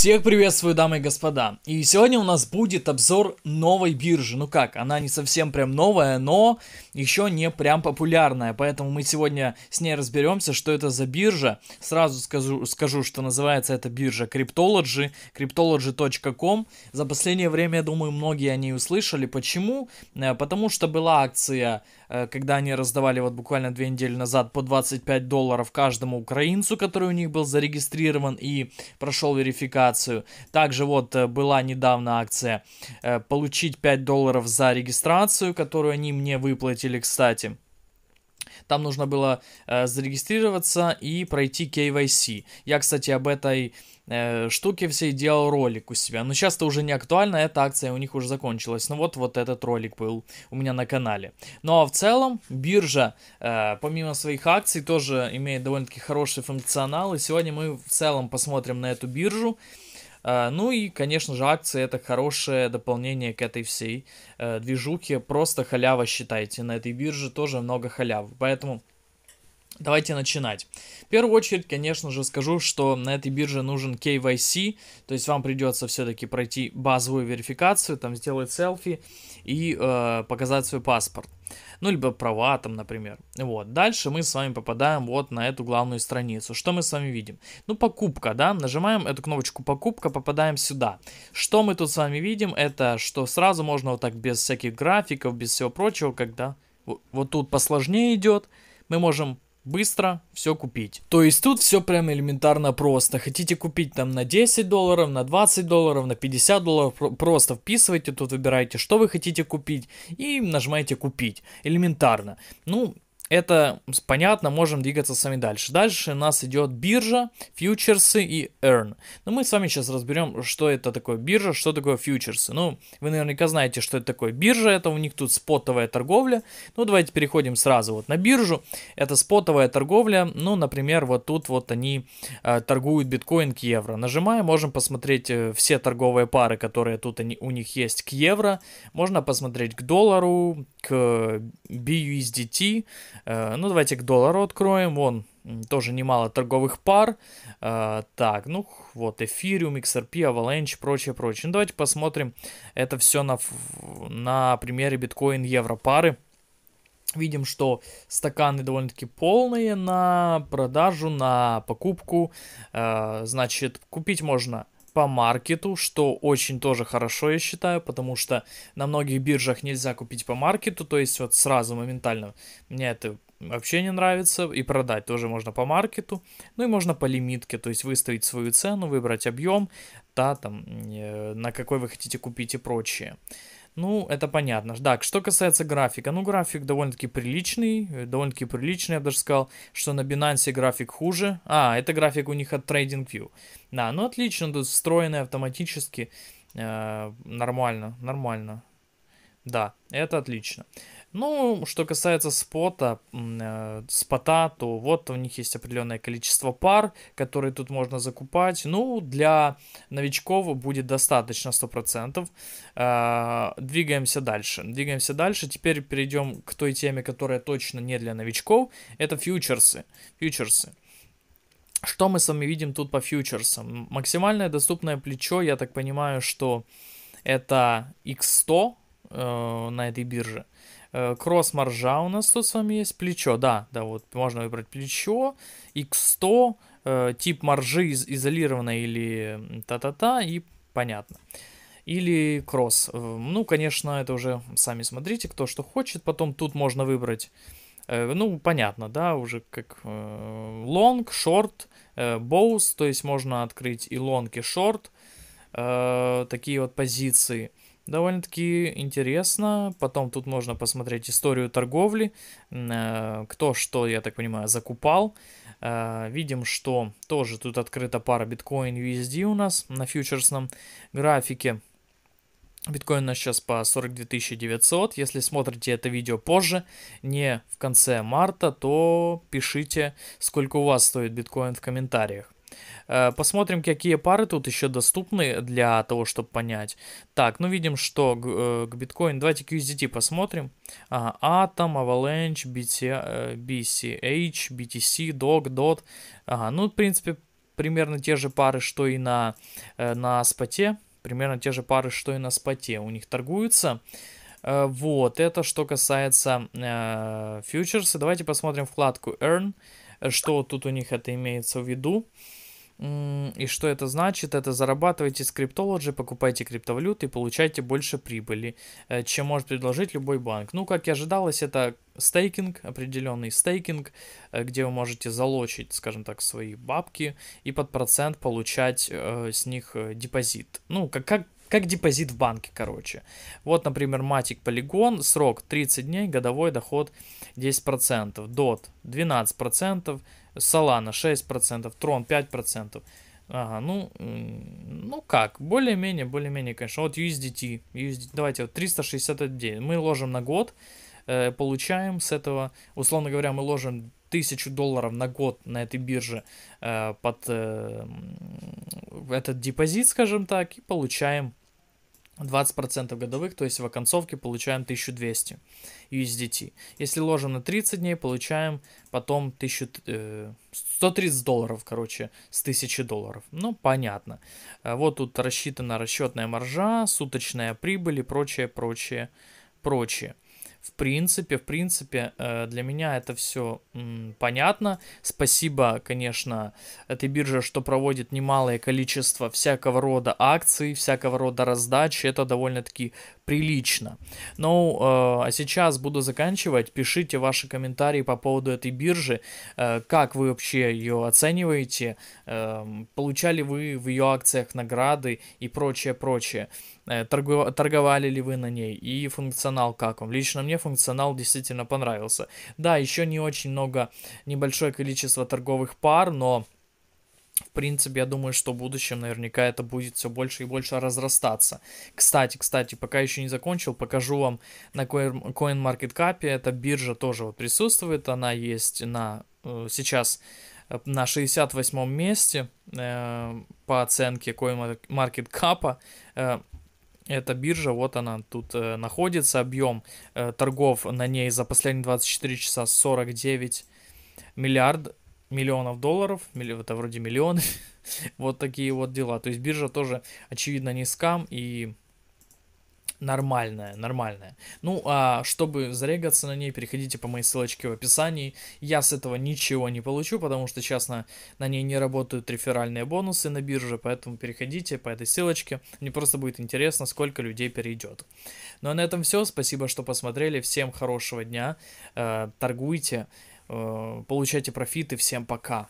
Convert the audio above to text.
Всех приветствую, дамы и господа. И сегодня у нас будет обзор новой биржи. Ну как, она не совсем прям новая, но еще не прям популярная. Поэтому мы сегодня с ней разберемся, что это за биржа. Сразу скажу, скажу что называется эта биржа Cryptology, cryptology.com. За последнее время, я думаю, многие о ней услышали. Почему? Э, потому что была акция Э, когда они раздавали вот буквально две недели назад по 25 долларов каждому украинцу, который у них был зарегистрирован и прошел верификацию. Также вот э, была недавно акция э, получить 5 долларов за регистрацию, которую они мне выплатили, кстати. Там нужно было э, зарегистрироваться и пройти KYC. Я, кстати, об этой Э, штуки все делал ролик у себя. Но сейчас это уже не актуально, эта акция у них уже закончилась. Но ну вот, вот этот ролик был у меня на канале. Ну а в целом, биржа, э, помимо своих акций, тоже имеет довольно-таки хороший функционал. И сегодня мы в целом посмотрим на эту биржу. Э, ну и, конечно же, акции это хорошее дополнение к этой всей э, движухе. Просто халява считайте. На этой бирже тоже много халявы. Поэтому Давайте начинать. В первую очередь, конечно же, скажу, что на этой бирже нужен KYC, то есть вам придется все-таки пройти базовую верификацию, там сделать селфи и э, показать свой паспорт. Ну, либо права там, например. Вот. Дальше мы с вами попадаем вот на эту главную страницу. Что мы с вами видим? Ну, покупка, да. Нажимаем эту кнопочку покупка, попадаем сюда. Что мы тут с вами видим? Это что сразу можно вот так без всяких графиков, без всего прочего, когда вот тут посложнее идет. Мы можем быстро все купить. То есть тут все прям элементарно просто. Хотите купить там на 10 долларов, на 20 долларов, на 50 долларов, просто вписывайте, тут выбираете, что вы хотите купить и нажимаете купить. Элементарно. Ну, это понятно, можем двигаться сами вами дальше. Дальше нас идет биржа, фьючерсы и earn. Но ну, мы с вами сейчас разберем, что это такое биржа, что такое фьючерсы. Ну, вы наверняка знаете, что это такое биржа, это у них тут спотовая торговля. Ну, давайте переходим сразу вот на биржу. Это спотовая торговля, ну, например, вот тут вот они э, торгуют биткоин к евро. Нажимаем, можем посмотреть э, все торговые пары, которые тут они, у них есть к евро. Можно посмотреть к доллару, к э, BUSDT, Э, ну, давайте к доллару откроем. Вон тоже немало торговых пар. Э, так, ну вот, Эфириум, XRP, Avalanche, прочее, прочее. Ну, давайте посмотрим это все на, на примере биткоин-евро пары. Видим, что стаканы довольно-таки полные на продажу, на покупку. Э, значит, купить можно по маркету, что очень тоже хорошо, я считаю, потому что на многих биржах нельзя купить по маркету, то есть вот сразу, моментально. Мне это вообще не нравится, и продать тоже можно по маркету, ну и можно по лимитке, то есть выставить свою цену, выбрать объем, да, там, э, на какой вы хотите купить и прочее. Ну, это понятно. Так, что касается графика. Ну, график довольно-таки приличный. Э, довольно-таки приличный, я бы даже сказал, что на Binance график хуже. А, это график у них от TradingView. Да, ну отлично, тут встроенный автоматически. Э, нормально, нормально. Да, это отлично. Ну, что касается спота, э, спота, то вот у них есть определенное количество пар, которые тут можно закупать. Ну, для новичков будет достаточно 100%. Э, двигаемся дальше. Двигаемся дальше. Теперь перейдем к той теме, которая точно не для новичков. Это фьючерсы. Фьючерсы. Что мы с вами видим тут по фьючерсам? Максимальное доступное плечо, я так понимаю, что это X100 э, на этой бирже. Э, Э, кросс-маржа у нас тут с вами есть. Плечо, да, да, вот можно выбрать плечо. X100, э, тип маржи изолированная или та-та-та, и понятно. Или кросс. Э, ну, конечно, это уже сами смотрите, кто что хочет. Потом тут можно выбрать, ну, понятно, да, уже как лонг, шорт, боус. То есть можно открыть и лонг, и шорт. Такие вот позиции довольно-таки интересно. Потом тут можно посмотреть историю торговли, э, кто что, я так понимаю, закупал. Э, видим, что тоже тут открыта пара Bitcoin USD у нас на фьючерсном графике. Биткоин у нас сейчас по 42 900. Если смотрите это видео позже, не в конце марта, то пишите, сколько у вас стоит биткоин в комментариях. Э, посмотрим, какие пары тут еще доступны для того, чтобы понять. Так, ну видим, что э, к биткоин. Давайте QSDT посмотрим. Ага, Atom, Avalanche, BT, э, BCH, BTC, DOG, DOT. Ага, ну, в принципе, примерно те же пары, что и на, на споте. Примерно те же пары, что и на споте. У них торгуются. Вот, это что касается э, фьючерса. Давайте посмотрим вкладку Earn, что тут у них это имеется в виду. Э, и что это значит? Это зарабатывайте с криптолоджи, покупайте криптовалюты и получайте больше прибыли, э, чем может предложить любой банк. Ну, как и ожидалось, это стейкинг, определенный стейкинг, э, где вы можете залочить, скажем так, свои бабки и под процент получать э, с них э, депозит. Ну, как, как, как депозит в банке, короче. Вот, например, Matic Polygon, срок 30 дней, годовой доход 10%, DOT 12%, Solana 6%, Tron 5%. Ага, ну, ну как, более-менее, более-менее, конечно. Вот USDT, USDT, давайте, вот 361, мы ложим на год, э, получаем с этого, условно говоря, мы ложим тысячу долларов на год на этой бирже э, под э, этот депозит, скажем так, и получаем 20% годовых, то есть в оконцовке получаем 1200 USDT. Если ложим на 30 дней, получаем потом 1000, 130 э, долларов, короче, с 1000 долларов. Ну, понятно. А вот тут рассчитана расчетная маржа, суточная прибыль и прочее, прочее, прочее. В принципе, в принципе, э, для меня это все понятно. Спасибо, конечно, этой бирже, что проводит немалое количество всякого рода акций, всякого рода раздач. Это довольно-таки прилично. Ну, э, а сейчас буду заканчивать. Пишите ваши комментарии по поводу этой биржи. Э, как вы вообще ее оцениваете? Э, получали вы в ее акциях награды и прочее, прочее? Э, торговали ли вы на ней и функционал как вам. Лично мне функционал действительно понравился. Да, еще не очень много, небольшое количество торговых пар, но в принципе, я думаю, что в будущем наверняка это будет все больше и больше разрастаться. Кстати, кстати, пока еще не закончил, покажу вам на CoinMarketCap, эта биржа тоже вот присутствует, она есть на э, сейчас э, на 68 месте э, по оценке CoinMarketCap. Э, эта биржа, вот она тут находится, объем торгов на ней за последние 24 часа 49 миллиард миллионов долларов, это вроде миллионы, вот такие вот дела. То есть биржа тоже, очевидно, не скам и нормальная, нормальная. Ну, а чтобы зарегаться на ней, переходите по моей ссылочке в описании. Я с этого ничего не получу, потому что сейчас на, на ней не работают реферальные бонусы на бирже, поэтому переходите по этой ссылочке. Мне просто будет интересно, сколько людей перейдет. Ну, а на этом все. Спасибо, что посмотрели. Всем хорошего дня. Э, торгуйте. Э, получайте профиты. Всем пока.